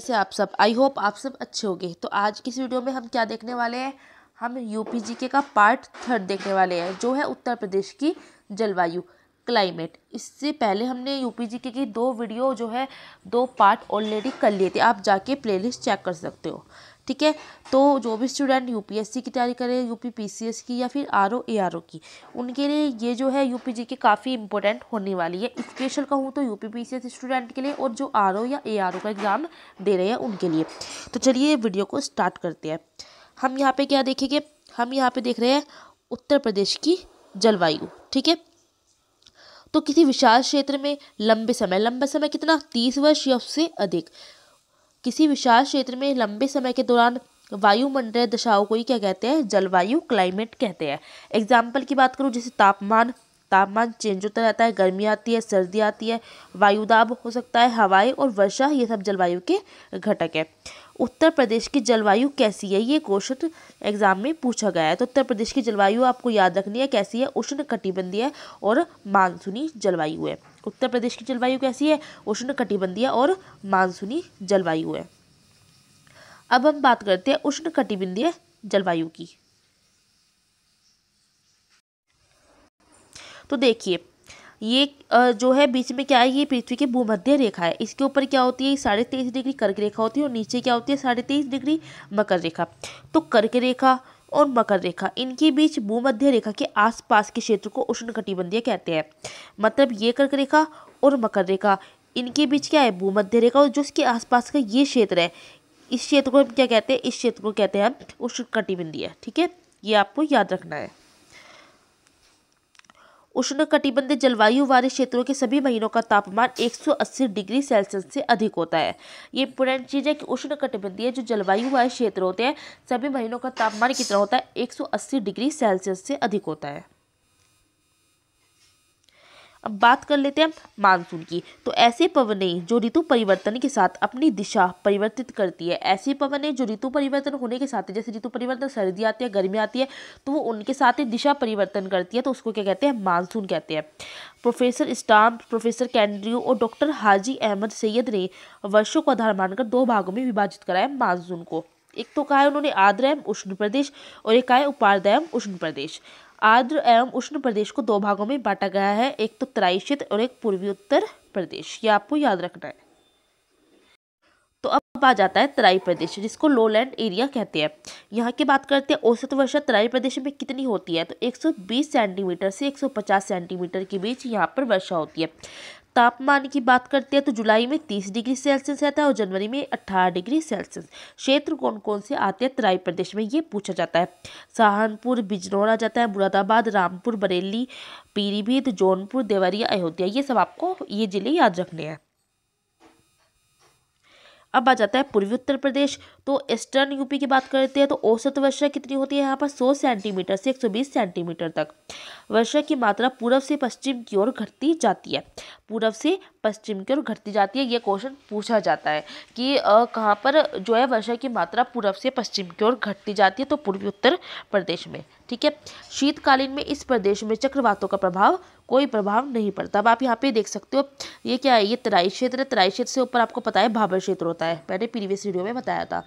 कैसे आप सब आई होप आप सब अच्छे होंगे तो आज की इस वीडियो में हम क्या देखने वाले हैं हम यू पी का पार्ट थर्ड देखने वाले हैं जो है उत्तर प्रदेश की जलवायु क्लाइमेट इससे पहले हमने यू पी की दो वीडियो जो है दो पार्ट ऑलरेडी कर लिए थे आप जाके प्लेलिस्ट चेक कर सकते हो ठीक है तो जो भी स्टूडेंट यूपीएससी की तैयारी करें यूपी पीसीएस की या फिर आर ओ की उनके लिए ये जो है यूपी जी के काफ़ी इंपॉर्टेंट होने वाली है स्पेशल कहूँ तो यूपी पीसीएस स्टूडेंट के लिए और जो आर या ए का एग्ज़ाम दे रहे हैं उनके लिए तो चलिए वीडियो को स्टार्ट करते हैं हम यहाँ पर क्या देखेंगे हम यहाँ पर देख रहे हैं उत्तर प्रदेश की जलवायु ठीक है तो किसी विशाल क्षेत्र में लंबे समय लंबे समय कितना तीस वर्ष या उससे अधिक किसी विशाल क्षेत्र में लंबे समय के दौरान वायुमंडल दशाओं को ही क्या कहते हैं जलवायु क्लाइमेट कहते हैं एग्जाम्पल की बात करूँ जैसे तापमान तापमान चेंज होता रहता है गर्मी आती है सर्दी आती है वायुदाब हो सकता है हवाएं और वर्षा ये सब जलवायु के घटक है उत्तर प्रदेश की जलवायु कैसी है ये क्वेश्चन एग्जाम में पूछा गया है तो उत्तर प्रदेश की जलवायु आपको याद रखनी है कैसी है उष्ण कटिबंधीय और मानसूनी जलवायु है उत्तर प्रदेश की जलवायु कैसी है उष्ण कटिबंधीय और मानसूनी जलवायु है अब हम बात करते हैं उष्ण कटिबंधीय जलवायु की तो देखिए ये जो है बीच में क्या है ये पृथ्वी की भूमध्य रेखा है इसके ऊपर क्या होती है साढ़े तेईस डिग्री कर्क रेखा होती है और नीचे क्या होती है साढ़े तेईस डिग्री मकर रेखा तो कर्क रेखा और मकर रेखा इनके बीच भूमध्य रेखा के आसपास के क्षेत्र को उष्ण कटिबंधीय कहते हैं मतलब ये कर्क रेखा और मकर रेखा इनके बीच क्या है भूमध्य रेखा और जो उसके आसपास का ये क्षेत्र है इस क्षेत्र को हम क्या कहते हैं इस क्षेत्र को कहते हैं हम उष्ण कटिबंधीय ठीक है ये आपको याद रखना है उष्णकटिबंधीय जलवायु वाले क्षेत्रों के सभी महीनों का तापमान 180 डिग्री सेल्सियस से अधिक होता है ये इंपोर्टेंट चीज़ है कि उष्णकटिबंधीय जो जलवायु वाले क्षेत्र होते हैं सभी महीनों का तापमान कितना होता है 180 डिग्री सेल्सियस से अधिक होता है अब बात कर लेते हैं मानसून की तो ऐसे पवनें जो ऋतु परिवर्तन के साथ अपनी दिशा परिवर्तित करती है ऐसे पवनें जो ऋतु परिवर्तन होने के साथ जैसे ऋतु परिवर्तन सर्दी आती है गर्मी आती है तो वो उनके साथ ही दिशा परिवर्तन करती है तो उसको क्या कहते हैं मानसून कहते हैं प्रोफेसर स्टाम्प प्रोफेसर कैंड्रियो और डॉक्टर हाजी अहमद सैयद ने वर्षों को आधार मानकर दो भागों में विभाजित कराया है मानसून को एक तो कहा है उन्होंने आर्द्रम उष्ण प्रदेश और एक कहा है उपार्द्रम उष्ण प्रदेश आर्द्र एवं उष्ण प्रदेश को दो भागों में बांटा गया है एक तो तराई क्षेत्र और एक पूर्वी उत्तर प्रदेश ये आपको याद रखना है तो अब आ जाता है तराई प्रदेश जिसको लोलैंड एरिया कहते हैं यहाँ की बात करते हैं औसत वर्षा तराई प्रदेश में कितनी होती है तो 120 सेंटीमीटर से 150 सेंटीमीटर के बीच यहाँ पर वर्षा होती है तापमान की बात करते हैं तो जुलाई में तीस डिग्री सेल्सियस रहता है और जनवरी में अट्ठारह डिग्री सेल्सियस क्षेत्र कौन कौन से आते हैं तराई प्रदेश में ये पूछा जाता है सहारनपुर बिजनौरा जाता है मुरादाबाद रामपुर बरेली पीरीभीत जौनपुर देवरिया अयोध्या ये सब आपको ये जिले याद रखने हैं अब आ जाता है पूर्वी उत्तर प्रदेश तो ईस्टर्न यूपी की बात करते हैं तो औसत वर्षा कितनी होती है यहाँ पर 100 सेंटीमीटर से 120 सेंटीमीटर तक वर्षा की मात्रा पूर्व से पश्चिम की ओर घटती जाती है पूर्व से पश्चिम की ओर घटती जाती है यह क्वेश्चन पूछा जाता है कि कहाँ पर जो है वर्षा की मात्रा पूर्व से पश्चिम की ओर घटती जाती है तो पूर्वी उत्तर प्रदेश में ठीक है शीतकालीन में इस प्रदेश में चक्रवातों का प्रभाव कोई प्रभाव नहीं पड़ता अब आप यहाँ पे देख सकते हो ये क्या है ये तराई क्षेत्र है तराई क्षेत्र से ऊपर आपको पता है भाबर क्षेत्र होता है मैंने प्रीवियस वीडियो में बताया था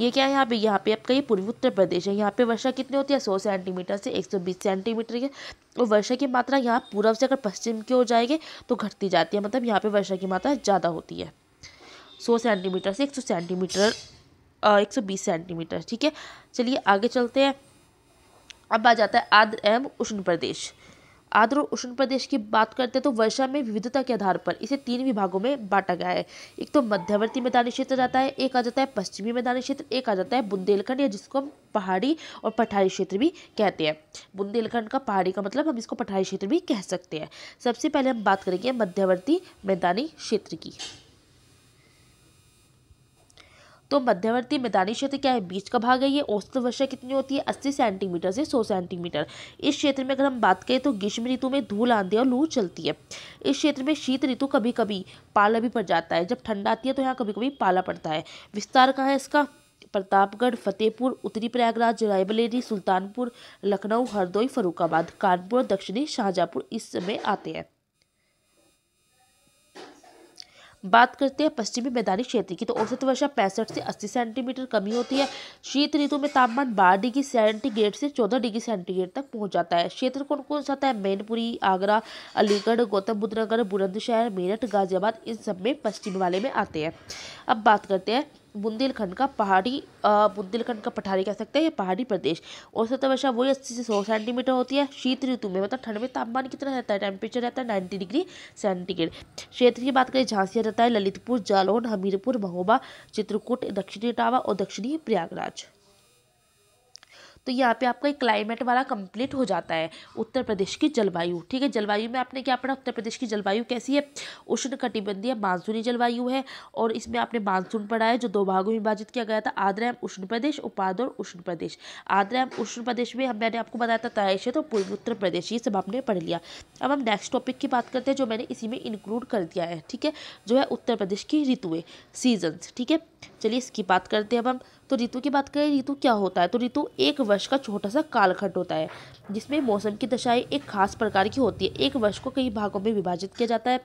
ये क्या है यहाँ पे यहाँ पे आपका ये पूर्वी उत्तर प्रदेश है यहाँ पे वर्षा कितनी होती है सौ सेंटीमीटर से एक सौ बीस सेंटीमीटर की और वर्षा की मात्रा यहाँ पूर्व से अगर पश्चिम की हो जाएगी तो घटती जाती है मतलब यहाँ पर वर्षा की मात्रा ज़्यादा होती है सौ सेंटीमीटर से एक सौ सेंटीमीटर एक सौ बीस सेंटीमीटर ठीक है चलिए आगे चलते हैं अब आ जाता है आद्र एवं उष्ण प्रदेश आद्र और उष्ण प्रदेश की बात करते हैं तो वर्षा में विविधता के आधार पर इसे तीन विभागों में बांटा गया है एक तो मध्यवर्ती मैदानी क्षेत्र जाता है एक आ जाता है पश्चिमी मैदानी क्षेत्र एक आ जाता है बुंदेलखंड या जिसको हम पहाड़ी और पठारी क्षेत्र भी कहते हैं बुंदेलखंड का पहाड़ी का मतलब हम इसको पठारी क्षेत्र भी कह सकते हैं सबसे पहले हम बात करेंगे मध्यवर्ती मैदानी क्षेत्र की तो मध्यवर्ती मैदानी क्षेत्र क्या है बीच का भाग है ये औसत वर्षा कितनी होती है अस्सी सेंटीमीटर से सौ सेंटीमीटर इस क्षेत्र में अगर हम बात करें तो ग्रीष्म ऋतु में धूल आंधी और लू चलती है इस क्षेत्र में शीत ऋतु कभी कभी पाला भी पड़ जाता है जब ठंड आती है तो यहाँ कभी कभी पाला पड़ता है विस्तार कहाँ है इसका प्रतापगढ़ फतेहपुर उत्तरी प्रयागराज रायबलेरी सुल्तानपुर लखनऊ हरदोई फरुखाबाद कानपुर दक्षिणी शाहजहाँपुर इस समय आते हैं बात करते हैं पश्चिमी मैदानी क्षेत्र की तो औसत वर्षा पैंसठ से अस्सी सेंटीमीटर कमी होती है शीत ऋतु में तापमान बारह डिग्री सेंटीग्रेड से चौदह डिग्री सेंटीग्रेड तक पहुँच जाता है क्षेत्र कौन कौन सा आता है मैनपुरी आगरा अलीगढ़ गौतम बुद्ध नगर बुलंदशहर मेरठ गाजियाबाद इन सब में पश्चिमी वाले में आते हैं अब बात करते हैं बुंदेलखंड का पहाड़ी बुंदेलखंड का पठारी कह सकते हैं या पहाड़ी प्रदेश औसत वर्षा वही अस्सी से सौ सेंटीमीटर होती है शीत ऋतु में मतलब ठंड में तापमान कितना रहता है टेम्परेचर रहता है नाइन्टी डिग्री सेंटीग्रेड क्षेत्र की बात करें झांसी रहता है ललितपुर जालौन हमीरपुर महोबा चित्रकूट दक्षिणी इटावा और दक्षिणी प्रयागराज तो यहाँ पे आपका एक क्लाइमेट वाला कंप्लीट हो जाता है उत्तर प्रदेश की जलवायु ठीक है जलवायु में आपने क्या पढ़ा उत्तर प्रदेश की जलवायु कैसी है उष्ण कटिबंधीय मानसूनी जलवायु है और इसमें आपने मानसून पढ़ा है जो दो भागों में विभाजित किया गया था आद्रा एम उष्ण प्रदेश उपाद और उष्ण प्रदेश आद्रा एम उष्ण प्रदेश में हम मैंने आपको बताया था तय क्षेत्र तो और पूर्व उत्तर प्रदेश ये सब आपने पढ़ लिया अब हम नेक्स्ट टॉपिक की बात करते हैं जो मैंने इसी में इंक्लूड कर दिया है ठीक है जो है उत्तर प्रदेश की ऋतुएँ सीजन्स ठीक है चलिए इसकी बात करते हैं अब हम तो ऋतु की बात करें ऋतु क्या होता है तो ऋतु एक वर्ष का छोटा सा कालखंड होता है जिसमें मौसम की दशाएं एक खास प्रकार की होती है एक वर्ष को कई भागों में विभाजित किया जाता है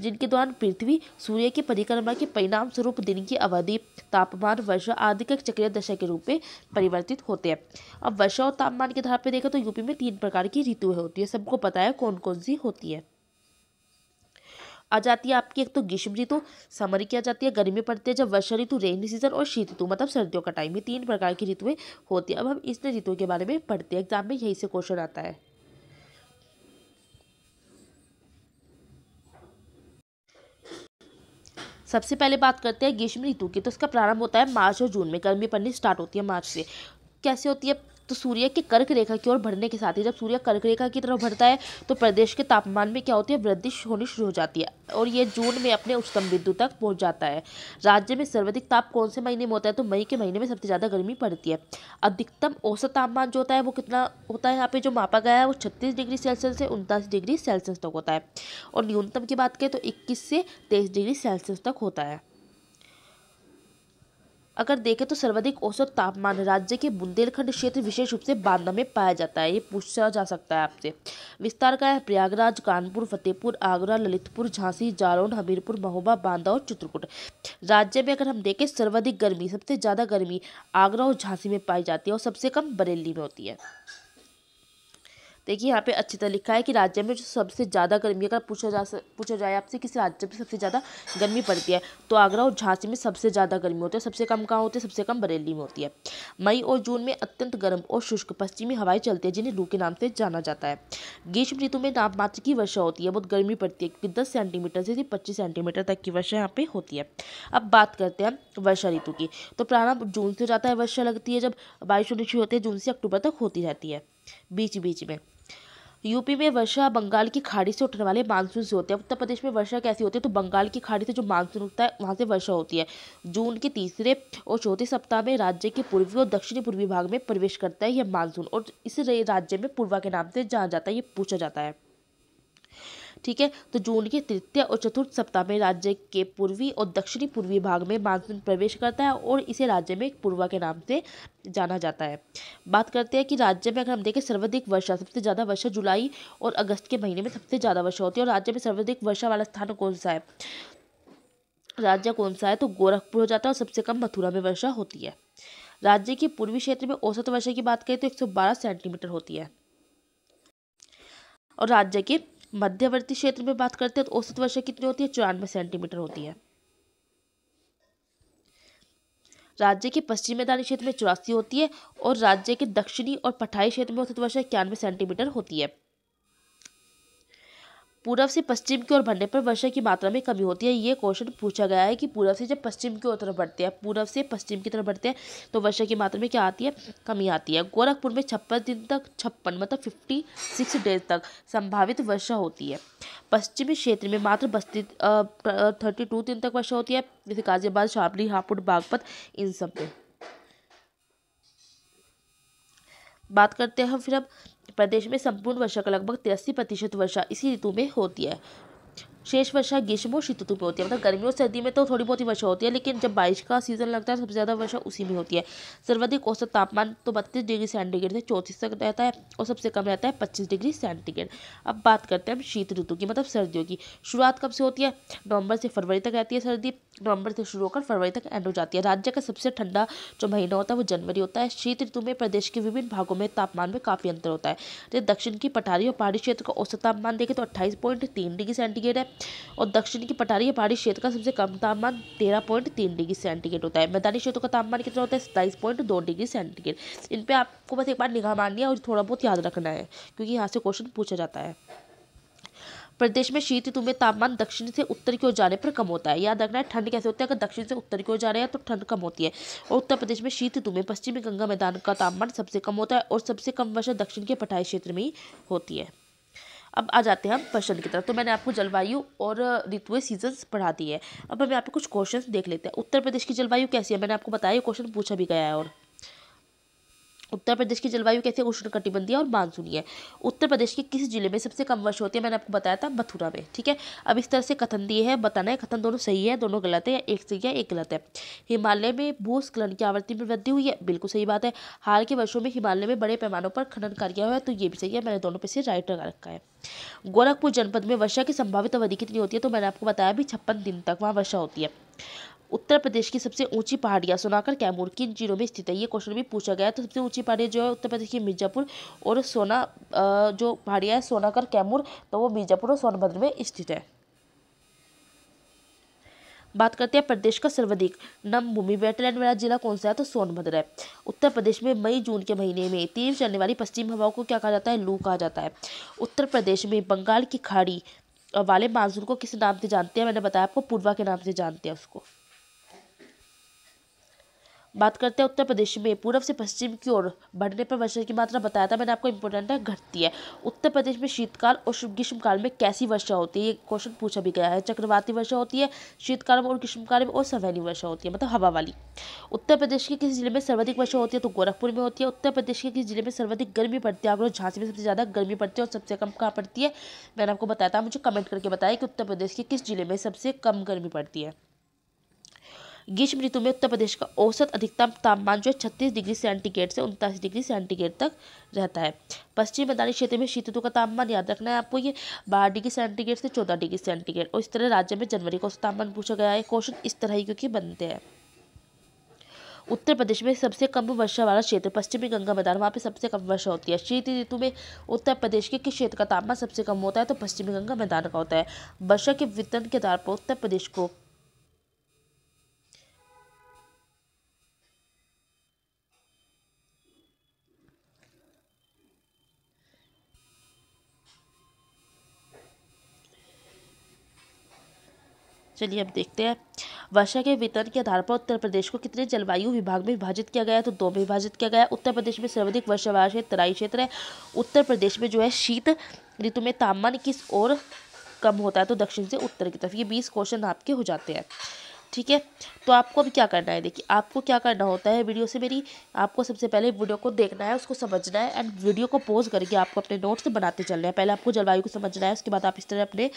जिनके दौरान पृथ्वी सूर्य की परिक्रमा के परिणाम स्वरूप दिन की अवधि तापमान वर्षा आदि के चक्रीय दशा के रूप में परिवर्तित होते हैं अब वर्षा और तापमान के आधार पर देखें तो यूपी में तीन प्रकार की ऋतु होती है सबको पता है कौन कौन सी होती है आ जाती है आपकी एक तो ग्रीष्म ऋतु समर की आ जाती है गर्मी पड़ती है जब वर्षा ऋतु रेनी सीजन और शीत ऋतु मतलब सर्दियों का टाइम ये तीन प्रकार की ऋतुएँ होती है अब हम इस ऋतुओं के बारे में पढ़ते हैं एग्जाम में यही से क्वेश्चन आता है सबसे पहले बात करते हैं ग्रीष्म ऋतु की तो इसका प्रारंभ होता है मार्च और जून में गर्मी पड़नी स्टार्ट होती है मार्च से कैसे होती है तो सूर्य के कर्क रेखा की ओर बढ़ने के साथ ही जब सूर्य कर्क रेखा की तरफ बढ़ता है तो प्रदेश के तापमान में क्या होती है वृद्धि होनी शुरू हो जाती है और ये जून में अपने उच्चतम बिंदु तक पहुँच जाता है राज्य में सर्वाधिक ताप कौन से महीने में होता है तो मई के महीने में सबसे ज़्यादा गर्मी पड़ती है अधिकतम औसत तापमान जो होता है वो कितना होता है यहाँ पर जो मापा गया है वो छत्तीस डिग्री सेल्सियस से उनतास डिग्री सेल्सियस तक होता है और न्यूनतम की बात करें तो इक्कीस से तेईस डिग्री सेल्सियस तक होता है अगर देखें तो सर्वाधिक औसत तापमान राज्य के बुंदेलखंड क्षेत्र विशेष रूप से बांदा में पाया जाता है ये पूछा जा सकता है आपसे विस्तार का है प्रयागराज कानपुर फतेहपुर आगरा ललितपुर झांसी जालौन हमीरपुर महोबा बांदा और चित्रकूट राज्य में अगर हम देखें सर्वाधिक गर्मी सबसे ज़्यादा गर्मी आगरा और झांसी में पाई जाती है और सबसे कम बरेली में होती है देखिए यहाँ पे अच्छी तरह लिखा है कि राज्य में जो सबसे ज़्यादा गर्मी अगर पूछा जा पूछा जाए आपसे किस राज्य में सबसे ज़्यादा गर्मी पड़ती है तो आगरा और झांसी में सबसे ज़्यादा गर्मी होती है सबसे कम कहाँ होती है सबसे कम बरेली में होती है मई और जून में अत्यंत गर्म और शुष्क पश्चिमी हवाएं चलती है जिन्हें लू के नाम से जाना जाता है ग्रीष्म ऋतु में तापमात्र की वर्षा होती है बहुत गर्मी पड़ती है क्योंकि दस सेंटीमीटर से पच्चीस सेंटीमीटर तक की वर्षा यहाँ पर होती है अब बात करते हैं वर्षा ऋतु की तो प्रारंभ जून से जाता है वर्षा लगती है जब बारिश होनी शुरू होती है जून से अक्टूबर तक होती रहती है बीच बीच में यूपी में वर्षा बंगाल की खाड़ी से उठने वाले मानसून से होते हैं उत्तर प्रदेश में वर्षा कैसी होती है तो बंगाल की खाड़ी से जो मानसून उठता है वहाँ से वर्षा होती है जून के तीसरे और चौथे सप्ताह में राज्य के पूर्वी और दक्षिणी पूर्वी भाग में प्रवेश करता है यह मानसून और इस राज्य में पूर्वा के नाम से जाना जाता है ये पूछा जाता है ठीक है तो जून के तृतीय और चतुर्थ सप्ताह में राज्य के पूर्वी और दक्षिणी पूर्वी भाग में मानसून प्रवेश करता है और इसे राज्य में पूर्वा के नाम से जाना जाता है बात करते हैं कि राज्य में अगर हम देखें सर्वाधिक वर्षा सबसे ज़्यादा वर्षा जुलाई और अगस्त के महीने में सबसे ज़्यादा वर्षा होती है और राज्य में सर्वाधिक वर्षा वाला स्थान कौन सा है राज्य कौन सा है तो गोरखपुर हो जाता है और सबसे कम मथुरा में वर्षा होती है राज्य के पूर्वी क्षेत्र में औसत वर्षा की बात करें तो 112 सेंटीमीटर होती है और राज्य के मध्यवर्ती क्षेत्र में बात करते हैं तो औसत वर्षा कितनी होती है चौरानवे सेंटीमीटर होती है राज्य के पश्चिम मैदानी क्षेत्र में चौरासी होती है और राज्य के दक्षिणी और पठाई क्षेत्र में औसत वर्षा इक्यानवे सेंटीमीटर होती है पूर्व से पश्चिम की ओर बढ़ने पर वर्षा की मात्रा में कमी होती है ये क्वेश्चन पूछा गया है कि पूर्व से जब पश्चिम की ओर तरफ बढ़ते हैं पूर्व से पश्चिम की तरफ बढ़ते हैं तो वर्षा की मात्रा में क्या आती है कमी आती है गोरखपुर में छप्पन दिन तक छप्पन मतलब फिफ्टी सिक्स डेज तक संभावित वर्षा होती है पश्चिमी क्षेत्र में मात्र बस्ती थर्टी टू दिन तक वर्षा होती है जैसे गाजियाबाद शामली हापुड़ बागपत इन सब में बात करते हैं फिर अब प्रदेश में संपूर्ण वर्षा का लगभग तिरासी प्रतिशत वर्षा इसी ऋतु में होती है शेष वर्षा ग्रीष्म और शीत ऋतु में होती है मतलब गर्मियों और सर्दी में तो थोड़ी बहुत ही वर्षा होती है लेकिन जब बारिश का सीजन लगता है तो सबसे ज़्यादा वर्षा उसी में होती है सर्वाधिक औसत तापमान तो बत्तीस डिग्री सेंटीग्रेड से चौंतीस तक रहता है और सबसे कम रहता है पच्चीस डिग्री सेंटीग्रेड अब बात करते हैं हम शीत ऋतु की मतलब सर्दियों की शुरुआत कब से होती है नवंबर से फरवरी तक रहती है सर्दी नवंबर से शुरू होकर फरवरी तक एंड हो जाती है राज्य का सबसे ठंडा जो महीना होता है वो जनवरी होता है शीत ऋतु में प्रदेश के विभिन्न भागों में तापमान में काफ़ी अंतर होता है जैसे दक्षिण की पठारी और पहाड़ी क्षेत्र का औसत तापमान देखें तो अट्ठाईस पॉइंट तीन डिग्री सेंटीग्रेड है और दक्षिण की पठारी और पहाड़ी क्षेत्र का सबसे कम तापमान तेरह पॉइंट तीन डिग्री सेंटीग्रेड होता है मैदानी क्षेत्रों का तापमान कितना होता है सत्ताईस पॉइंट दो डिग्री सेंटीग्रेड इन पर आपको बस एक बार निगाह माननी है और थोड़ा बहुत याद रखना है क्योंकि यहाँ से क्वेश्चन पूछा जाता है प्रदेश में शीत ऋतु में तापमान दक्षिण से उत्तर की ओर जाने पर कम होता है याद रखना है ठंड कैसे होती है अगर दक्षिण से उत्तर की ओर जा रहे हैं तो ठंड कम होती है और उत्तर प्रदेश में शीत ऋतु में पश्चिमी गंगा मैदान का तापमान सबसे कम होता है और सबसे कम वर्षा दक्षिण के पठाई क्षेत्र में ही होती है अब आ जाते हैं हम प्रश्न की तरफ तो मैंने आपको जलवायु और ऋतु सीजन्स पढ़ा दी है अब हम यहाँ पे कुछ क्वेश्चन देख लेते हैं उत्तर प्रदेश की जलवायु कैसी है मैंने आपको बताया क्वेश्चन पूछा भी गया है और उत्तर प्रदेश की जलवायु कैसे उष्ण कटिबंधीय और मानसूनी है उत्तर प्रदेश के किस जिले में सबसे कम वर्षा होती है मैंने आपको बताया था मथुरा में ठीक है अब इस तरह से कथन दिए हैं बताना है कथन दोनों सही है दोनों गलत है या एक सही है एक गलत है हिमालय में भूस्खलन की आवृत्ति में वृद्धि हुई है बिल्कुल सही बात है हाल के वर्षों में हिमालय में बड़े पैमानों पर खनन कर हुआ है तो ये भी सही है मैंने दोनों पे से राइट लगा रखा है गोरखपुर जनपद में वर्षा की संभावित अवधि कितनी होती है तो मैंने आपको बताया भी छप्पन दिन तक वहाँ वर्षा होती है उत्तर प्रदेश की सबसे ऊंची पहाड़ियाँ सोनाकर कैमूर किन जिलों में स्थित है ये क्वेश्चन भी पूछा गया तो सबसे ऊंची पहाड़ी जो है उत्तर प्रदेश की मिर्जापुर और सोना जो पहाड़ियाँ है सोनाकर कैमूर तो वो मिर्जापुर और सोनभद्र में स्थित है बात करते हैं प्रदेश का सर्वाधिक नम भूमि वेटलैंड वाला जिला कौन सा है तो सोनभद्र है उत्तर प्रदेश में मई जून के महीने में तीव्र चलने वाली पश्चिम हवाओं को क्या कहा जाता है लू कहा जाता है उत्तर प्रदेश में बंगाल की खाड़ी वाले मानसून को किस नाम से जानते हैं मैंने बताया आपको पूर्वा के नाम से जानते हैं उसको बात करते हैं उत्तर प्रदेश में पूर्व से पश्चिम की ओर बढ़ने पर वर्षा की मात्रा बताया था मैंने आपको इम्पोर्टेंट है घटती है उत्तर प्रदेश में शीतकाल और ग्रीष्मकाल में कैसी वर्षा होती है ये क्वेश्चन पूछा भी गया है चक्रवाती वर्षा होती है शीतकाल में और ग्रीष्मकाल में और सवैनी वर्षा होती है मतलब हवा वाली उत्तर प्रदेश के किस जिले में सर्वाधिक वर्षा होती है तो गोरखपुर में होती है उत्तर प्रदेश के किस जिले में सर्वाधिक गर्मी पड़ती है आप लोग झांसी में सबसे ज़्यादा गर्मी पड़ती है और सबसे कम कहाँ पड़ती है मैंने आपको बताया था मुझे कमेंट करके बताया कि उत्तर प्रदेश के किस जिले में सबसे कम गर्मी पड़ती है ग्रीष्म ऋतु में उत्तर प्रदेश का औसत अधिकतम तापमान जो है छत्तीस डिग्री सेंटीग्रेड से उनतालीस डिग्री सेंटीग्रेड तक रहता है पश्चिम मैदानी क्षेत्र में शीत ऋतु का तापमान याद रखना है आपको ये बारह डिग्री सेंटीग्रेड से चौदह डिग्री सेंटीग्रेड और इस तरह राज्य में जनवरी का तापमान पूछा गया है क्वेश्चन इस तरह ही क्योंकि बनते हैं उत्तर प्रदेश में सबसे कम वर्षा वाला क्षेत्र पश्चिमी गंगा मैदान वहाँ पे सबसे कम वर्षा होती है शीत ऋतु में उत्तर प्रदेश के किस क्षेत्र का तापमान सबसे कम होता है तो पश्चिमी गंगा मैदान का होता है वर्षा के वितरण के आधार पर उत्तर प्रदेश को चलिए अब देखते हैं वर्षा के वितरण के आधार पर उत्तर प्रदेश को कितने जलवायु विभाग में विभाजित किया गया है तो दो में विभाजित किया गया है उत्तर प्रदेश में सर्वाधिक वर्षा क्षेत्र तराई क्षेत्र है उत्तर प्रदेश में जो है शीत ऋतु में तापमान किस और कम होता है तो दक्षिण से उत्तर की तरफ ये बीस क्वेश्चन आपके हो जाते हैं ठीक है तो आपको अब क्या करना है देखिए आपको क्या करना होता है वीडियो से मेरी आपको सबसे पहले वीडियो को देखना है उसको समझना है एंड वीडियो को पोज करके आपको अपने नोट्स बनाते चलना है पहले आपको जलवायु को समझना है उसके बाद आप इस तरह अपने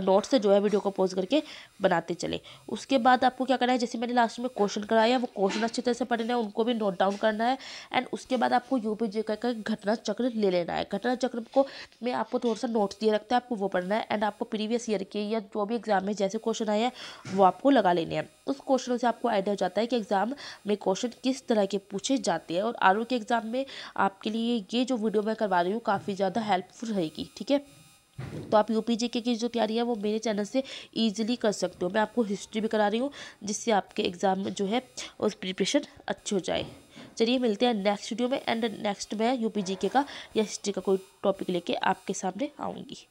नोट से जो है वीडियो को पोज करके बनाते चले उसके बाद आपको क्या करना है जैसे मैंने लास्ट में क्वेश्चन कराया वो क्वेश्चन अच्छी तरह से पढ़ने हैं उनको भी नोट डाउन करना है एंड उसके बाद आपको यू पी जी का घटना चक्र ले लेना है घटना चक्र को मैं आपको थोड़ा सा नोट्स दिए रखता है आपको वो पढ़ना है एंड आपको प्रीवियस ईयर के या जो भी एग्जाम में जैसे क्वेश्चन आए हैं वो आपको लगा लेने हैं उस क्वेश्चनों से आपको आइडिया हो जाता है कि एग्ज़ाम में क्वेश्चन किस तरह के पूछे जाते हैं और आर के एग्ज़ाम में आपके लिए ये जो वीडियो मैं करवा रही हूँ काफ़ी ज़्यादा हेल्पफुल रहेगी ठीक है तो आप यू पी की जो तैयारी है वो मेरे चैनल से ईजिली कर सकते हो मैं आपको हिस्ट्री भी करा रही हूँ जिससे आपके एग्ज़ाम में जो है उस प्रिपरेशन अच्छी हो जाए चलिए मिलते हैं नेक्स्ट वीडियो में एंड नेक्स्ट मैं यू पी का या हिस्ट्री का कोई टॉपिक लेके आपके सामने आऊँगी